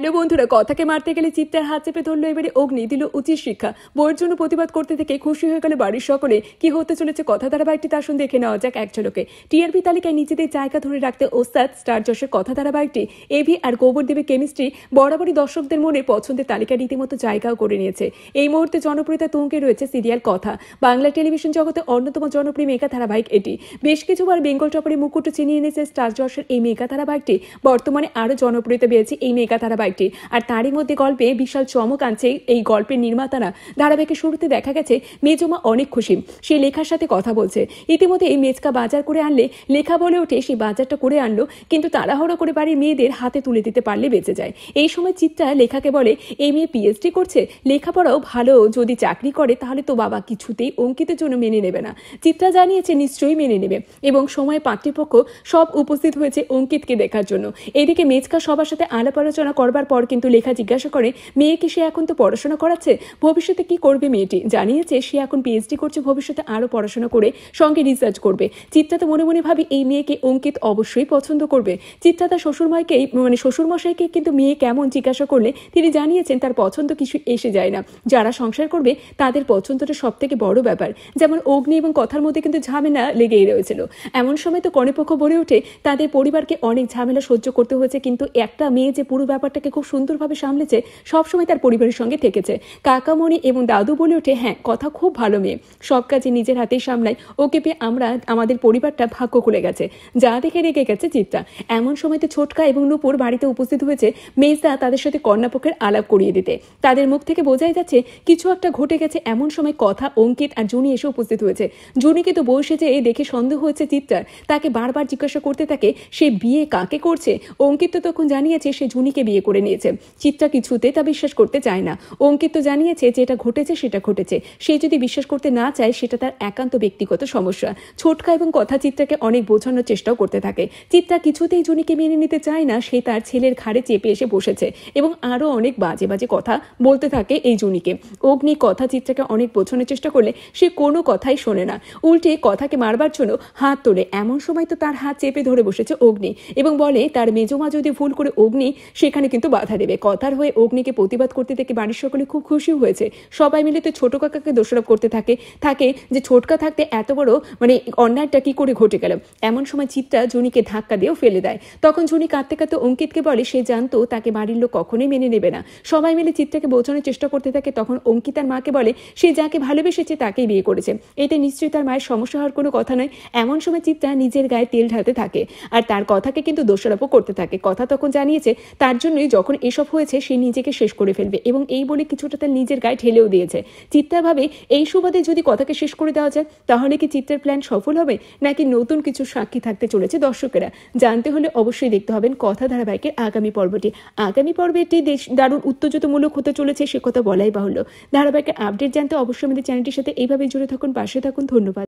hello বন্ধুরা কথাকে মারতে গেলে চিত্তার হাত চেপে ধরলো এবারে অগ্নি দিল উচিত শিক্ষা বইয়ের জন্য প্রতিবাদ করতে থেকে খুশি হয়ে গেল বাড়ির সকলে কি হতে চলেছে কথা ধারাবাহিকটি তার সঙ্গে দেখে নেওয়া যাক এক ঝলকে টিআরপি তালিকায় নিজেদের জায়গা ধরে রাখতে ওস্তাদ স্টার জশের কথা ধারাবাহিকটি এভি আর গোবর দেবের কেমিস্ট্রি বরাবরই দর্শকদের মনে পছন্দের তালিকা রীতিমতো জায়গাও করে নিয়েছে এই মুহূর্তে জনপ্রিয়তা তুঙ্গে রয়েছে সিরিয়াল কথা বাংলা টেলিভিশন জগতে অন্যতম জনপ্রিয় মেগা ধারাবাহিক এটি বেশ কিছুবার বেঙ্গল টপারে মুকুট চিনিয়ে এনেছে স্টার জশের এই মেগা ধারাবাহিকটি বর্তমানে আরও জনপ্রিয়তা পেয়েছে এই মেগা ধারাবাহিক ধারাবাহিকটি আর তারই মধ্যে গল্পে বিশাল চমক আনছে এই গল্পের নির্মাতারা ধারাবাহিকের শুরুতে দেখা গেছে মেজমা অনেক খুশি সে লেখার সাথে কথা বলছে ইতিমধ্যে এই মেজকা বাজার করে আনলে লেখা বলে ওঠে সে বাজারটা করে আনলো কিন্তু তাড়াহড়ো করে বাড়ির মেয়েদের হাতে তুলে দিতে পারলে বেঁচে যায় এই সময় চিত্রা লেখাকে বলে এই মেয়ে পিএইচডি করছে লেখাপড়াও ভালো যদি চাকরি করে তাহলে তো বাবা কিছুতেই অঙ্কিতের জন্য মেনে নেবে না চিত্রা জানিয়েছে নিশ্চয়ই মেনে নেবে এবং সময় পাত্রীপক্ষ সব উপস্থিত হয়েছে অঙ্কিতকে দেখার জন্য এদিকে মেজকা সবার সাথে আলাপ আলোচনা করবার করবার পর কিন্তু লেখা জিজ্ঞাসা করে মেয়েকে সে এখন তো পড়াশোনা করাচ্ছে ভবিষ্যতে কি করবে মেয়েটি জানিয়েছে সে এখন পিএইচডি করছে ভবিষ্যতে আরও পড়াশোনা করে সঙ্গে রিসার্চ করবে চিত্রা তো মনে মনে ভাবি এই মেয়েকে অঙ্কিত অবশ্যই পছন্দ করবে চিত্রা তার শ্বশুরমাইকেই মানে শ্বশুরমশাইকে কিন্তু মেয়ে কেমন জিজ্ঞাসা করলে তিনি জানিয়েছেন তার পছন্দ কিছু এসে যায় না যারা সংসার করবে তাদের পছন্দটা সব থেকে বড় ব্যাপার যেমন অগ্নি এবং কথার মধ্যে কিন্তু ঝামেলা লেগেই রয়েছিল এমন সময় তো কনেপক্ষ বলে ওঠে তাদের পরিবারকে অনেক ঝামেলা সহ্য করতে হয়েছে কিন্তু একটা মেয়ে যে পুরো ব্যাপারটাকে নিজেকে খুব সুন্দরভাবে সামলেছে সবসময় তার পরিবারের সঙ্গে থেকেছে কাকামণি এবং দাদু বলে ওঠে হ্যাঁ কথা খুব ভালো মেয়ে সব কাজে নিজের হাতেই সামলাই ওকে পেয়ে আমরা আমাদের পরিবারটা ভাগ্য খুলে গেছে যা দেখে রেগে গেছে চিত্রা এমন সময় তো ছোটকা এবং নূপুর বাড়িতে উপস্থিত হয়েছে মেজদা তাদের সাথে কন্যাপক্ষের আলাপ করিয়ে দিতে তাদের মুখ থেকে বোঝাই যাচ্ছে কিছু একটা ঘটে গেছে এমন সময় কথা অঙ্কিত আর জুনি এসে উপস্থিত হয়েছে জুনিকে তো বসে যে এই দেখে সন্দেহ হয়েছে চিত্রার তাকে বারবার জিজ্ঞাসা করতে থাকে সে বিয়ে কাকে করছে অঙ্কিত তো তখন জানিয়েছে সে জুনিকে বিয়ে করে করে নিয়েছে চিত্রা কিছুতে তা বিশ্বাস করতে চায় না অঙ্কিত তো জানিয়েছে যে এটা ঘটেছে সেটা ঘটেছে সে যদি বিশ্বাস করতে না চায় সেটা তার একান্ত ব্যক্তিগত সমস্যা ছোটকা এবং কথা চিত্রাকে অনেক বোঝানোর চেষ্টাও করতে থাকে চিত্রা কিছুতেই জুনিকে মেনে নিতে চায় না সে তার ছেলের ঘাড়ে চেপে এসে বসেছে এবং আরও অনেক বাজে বাজে কথা বলতে থাকে এই জুনিকে অগ্নি কথা চিত্রাকে অনেক বোঝানোর চেষ্টা করলে সে কোনো কথাই শোনে না উল্টে কথাকে মারবার জন্য হাত তোলে এমন সময় তো তার হাত চেপে ধরে বসেছে অগ্নি এবং বলে তার মেজমা যদি ভুল করে অগ্নি সেখানে কিন্তু বাধা দেবে কথার হয়ে অগ্নিকে প্রতিবাদ করতে থেকে বাড়ির সকলে খুব খুশি হয়েছে সবাই মিলে তো ছোট কাকাকে দোষারোপ করতে থাকে থাকে যে ছোটকা থাকতে এত বড় মানে অন্যায়টা কি করে ঘটে গেল এমন সময় চিত্রা জুনিকে ধাক্কা দিয়েও ফেলে দেয় তখন জুনি কাঁদতে কাঁদতে অঙ্কিতকে বলে সে জানতো তাকে বাড়ির লোক কখনোই মেনে নেবে না সবাই মিলে চিত্রাকে বোঝানোর চেষ্টা করতে থাকে তখন অঙ্কিত তার মাকে বলে সে যাকে ভালোবেসেছে তাকেই বিয়ে করেছে এতে নিশ্চয়ই তার মায়ের সমস্যা হওয়ার কোনো কথা নয় এমন সময় চিত্রা নিজের গায়ে তেল ঢালতে থাকে আর তার কথাকে কিন্তু দোষারোপও করতে থাকে কথা তখন জানিয়েছে তার জন্যই যখন এসব হয়েছে সে নিজেকে শেষ করে ফেলবে এবং এই বলে কিছুটা তার নিজের গায়ে ঠেলেও দিয়েছে চিত্রা ভাবে এই সুবাদে যদি কথাকে শেষ করে দেওয়া যায় তাহলে কি চিত্রার প্ল্যান সফল হবে নাকি নতুন কিছু সাক্ষী থাকতে চলেছে দর্শকেরা জানতে হলে অবশ্যই দেখতে হবেন কথা ধারাবাহিকের আগামী পর্বটি আগামী পর্বটি দেশ দারুণ উত্তেজিতমূলক হতে চলেছে সে কথা বলাই বাহুল্য ধারাবাহিকের আপডেট জানতে অবশ্যই আমাদের চ্যানেলটির সাথে এইভাবে জুড়ে থাকুন পাশে থাকুন ধন্যবাদ